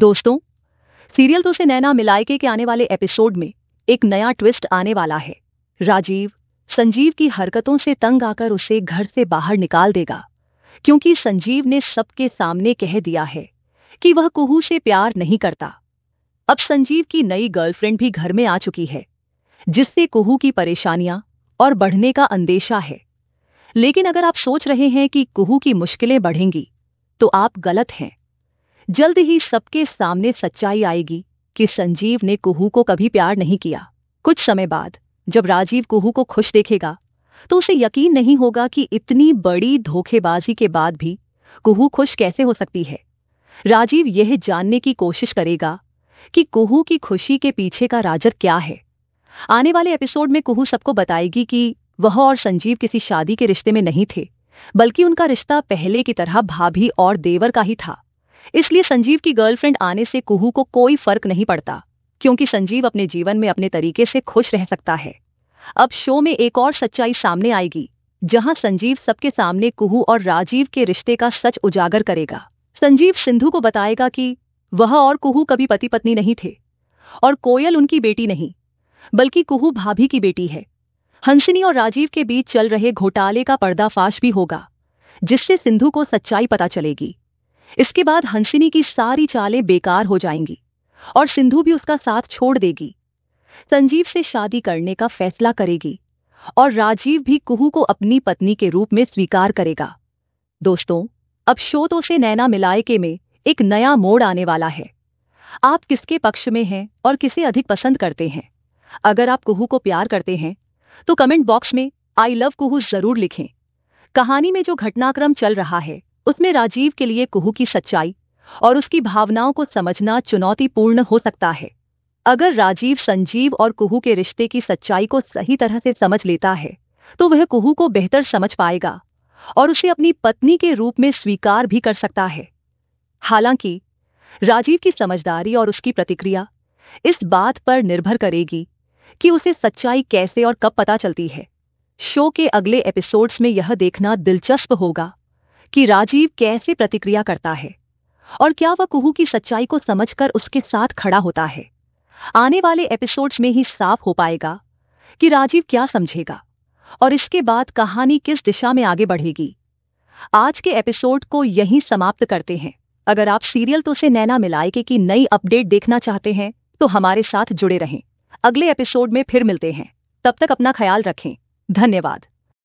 दोस्तों सीरियल तो से नैना मिलायके के आने वाले एपिसोड में एक नया ट्विस्ट आने वाला है राजीव संजीव की हरकतों से तंग आकर उसे घर से बाहर निकाल देगा क्योंकि संजीव ने सबके सामने कह दिया है कि वह कुहू से प्यार नहीं करता अब संजीव की नई गर्लफ्रेंड भी घर में आ चुकी है जिससे कुहू की परेशानियां और बढ़ने का अंदेशा है लेकिन अगर आप सोच रहे हैं कि कुहू की मुश्किलें बढ़ेंगी तो आप गलत हैं जल्द ही सबके सामने सच्चाई आएगी कि संजीव ने कुहू को कभी प्यार नहीं किया कुछ समय बाद जब राजीव कुहू को खुश देखेगा तो उसे यकीन नहीं होगा कि इतनी बड़ी धोखेबाजी के बाद भी कुहू खुश कैसे हो सकती है राजीव यह जानने की कोशिश करेगा कि कुहू की खुशी के पीछे का राजर क्या है आने वाले एपिसोड में कुहू सबको बताएगी कि वह और संजीव किसी शादी के रिश्ते में नहीं थे बल्कि उनका रिश्ता पहले की तरह भाभी और देवर का ही था इसलिए संजीव की गर्लफ्रेंड आने से कुहू को कोई फर्क नहीं पड़ता क्योंकि संजीव अपने जीवन में अपने तरीके से खुश रह सकता है अब शो में एक और सच्चाई सामने आएगी जहां संजीव सबके सामने कुहू और राजीव के रिश्ते का सच उजागर करेगा संजीव सिंधु को बताएगा कि वह और कुहू कभी पति पत्नी नहीं थे और कोयल उनकी बेटी नहीं बल्कि कुहू भाभी की बेटी है हंसिनी और राजीव के बीच चल रहे घोटाले का पर्दाफाश भी होगा जिससे सिंधु को सच्चाई पता चलेगी इसके बाद हंसिनी की सारी चालें बेकार हो जाएंगी और सिंधु भी उसका साथ छोड़ देगी संजीव से शादी करने का फैसला करेगी और राजीव भी कुहू को अपनी पत्नी के रूप में स्वीकार करेगा दोस्तों अब शो तो से नैना मिलायके में एक नया मोड़ आने वाला है आप किसके पक्ष में हैं और किसे अधिक पसंद करते हैं अगर आप कुहू को प्यार करते हैं तो कमेंट बॉक्स में आई लव कुहू जरूर लिखें कहानी में जो घटनाक्रम चल रहा है उसमें राजीव के लिए कुहू की सच्चाई और उसकी भावनाओं को समझना चुनौतीपूर्ण हो सकता है अगर राजीव संजीव और कुहू के रिश्ते की सच्चाई को सही तरह से समझ लेता है तो वह कुहू को बेहतर समझ पाएगा और उसे अपनी पत्नी के रूप में स्वीकार भी कर सकता है हालांकि राजीव की समझदारी और उसकी प्रतिक्रिया इस बात पर निर्भर करेगी कि उसे सच्चाई कैसे और कब पता चलती है शो के अगले एपिसोड्स में यह देखना दिलचस्प होगा कि राजीव कैसे प्रतिक्रिया करता है और क्या वह कुहू की सच्चाई को समझकर उसके साथ खड़ा होता है आने वाले एपिसोड्स में ही साफ हो पाएगा कि राजीव क्या समझेगा और इसके बाद कहानी किस दिशा में आगे बढ़ेगी आज के एपिसोड को यहीं समाप्त करते हैं अगर आप सीरियल तो से नैना मिलाएके की नई अपडेट देखना चाहते हैं तो हमारे साथ जुड़े रहें अगले एपिसोड में फिर मिलते हैं तब तक अपना ख्याल रखें धन्यवाद